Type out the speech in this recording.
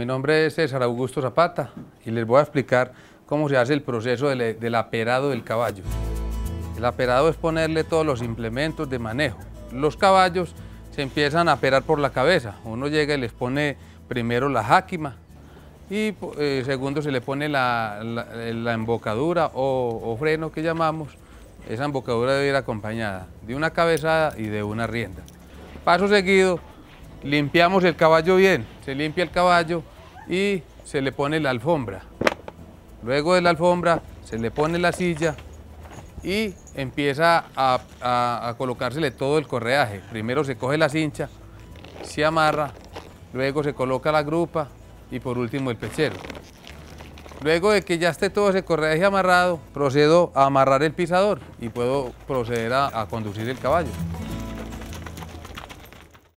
Mi nombre es César Augusto Zapata y les voy a explicar cómo se hace el proceso del, aperado del caballo. El aperado es ponerle todos los implementos de manejo. Los caballos se empiezan a aperar por la cabeza. Uno llega y les pone primero la jaquima y eh, segundo se le pone la, embocadura o, o, freno que llamamos. Esa embocadura debe ir acompañada de una cabezada y de una rienda. Paso seguido, limpiamos el caballo bien. Se limpia el caballo y se le pone la alfombra. Luego de la alfombra se le pone la silla y empieza a, colocársele todo el correaje. Primero se coge la cincha, se amarra, luego se coloca la grupa y por último el pechero. Luego de que ya esté todo ese correaje amarrado, procedo a amarrar el pisador y puedo proceder a conducir el caballo.